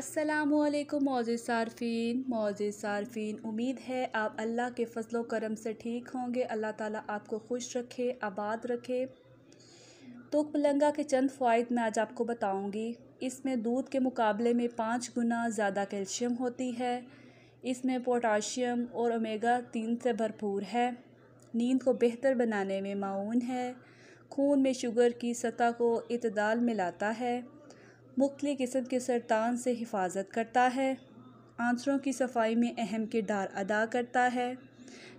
असलम मौज सार्फ़िन मौज सार्फ़िन उम्मीद है आप अल्लाह के फजलो करम से ठीक होंगे अल्लाह ताला आपको खुश रखे आबाद रखे तो पलंगा के चंद फ़वाद मैं आज आपको बताऊंगी इसमें दूध के मुकाबले में पाँच गुना ज़्यादा कैल्शियम होती है इसमें पोटाशियम और ओमेगा तीन से भरपूर है नींद को बेहतर बनाने में माउन है खून में शुगर की सतह को इतदाल मिलाता है मुख्त किस्म के सरतान से हिफाजत करता है आंसरों की सफाई में अहम किरदार अदा करता है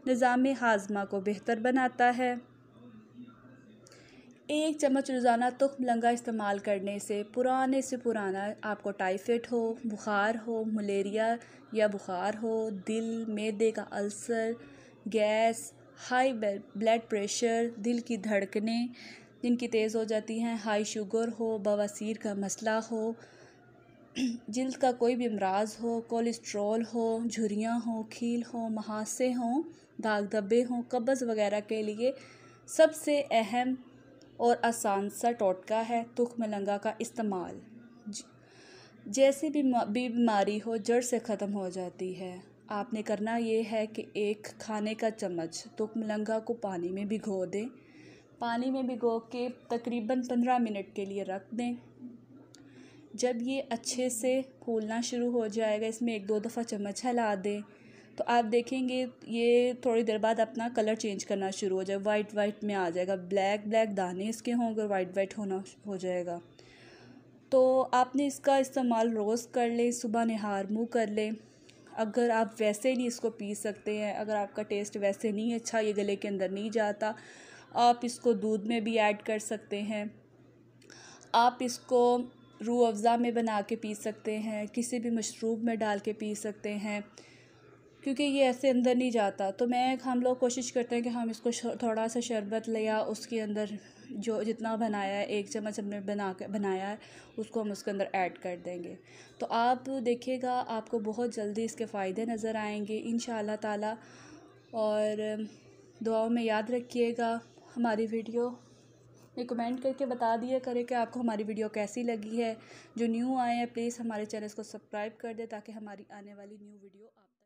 निज़ाम हाजमा को बेहतर बनाता है एक चम्मच रोज़ाना तुख्म लंगा इस्तेमाल करने से पुराने से पुराना आपको टाइफाइड हो बुखार हो मलेरिया या बुखार हो दिल मैदे का ulcer gas high blood pressure दिल की धड़कने जिनकी तेज़ हो जाती हैं हाई शुगर हो बवासीर का मसला हो जल्द का कोई भी अमराज हो कोलेस्ट्रॉल हो झुरियाँ हों खील हो महासे हों दाग धब्बे हों कब्ज़ वगैरह के लिए सबसे अहम और आसान सा टोटका है तुख मलंगा का इस्तेमाल जैसी भी बीमारी हो जड़ से ख़त्म हो जाती है आपने करना ये है कि एक खाने का चम्मच तुख मलंगा को पानी में भिगो दें पानी में भिगो के तकरीबन पंद्रह मिनट के लिए रख दें जब ये अच्छे से फूलना शुरू हो जाएगा इसमें एक दो दफ़ा चम्मच हिला दें तो आप देखेंगे ये थोड़ी देर बाद अपना कलर चेंज करना शुरू हो जाए वाइट वाइट में आ जाएगा ब्लैक ब्लैक दाने इसके होंगे वाइट वाइट होना हो जाएगा तो आपने इसका इस्तेमाल रोज़ कर लें सुबह नहार मुँह कर लें अगर आप वैसे नहीं इसको पी सकते हैं अगर आपका टेस्ट वैसे नहीं अच्छा ये गले के अंदर नहीं जाता आप इसको दूध में भी ऐड कर सकते हैं आप इसको रू अफ़ज़ा में बना के पी सकते हैं किसी भी मशरूब में डाल के पी सकते हैं क्योंकि ये ऐसे अंदर नहीं जाता तो मैं हम लोग कोशिश करते हैं कि हम इसको थोड़ा सा शरबत लिया उसके अंदर जो जितना बनाया है एक चम्मच हमने बना कर बनाया है उसको हम उसके अंदर ऐड कर देंगे तो आप देखिएगा आपको बहुत जल्दी इसके फ़ायदे नज़र आएंगे इन ताला और दुआओं में याद रखिएगा हमारी वीडियो ये कमेंट करके बता दिया करें कि आपको हमारी वीडियो कैसी लगी है जो न्यू आए हैं प्लीज़ हमारे चैनल को सब्सक्राइब कर दें ताकि हमारी आने वाली न्यू वीडियो आप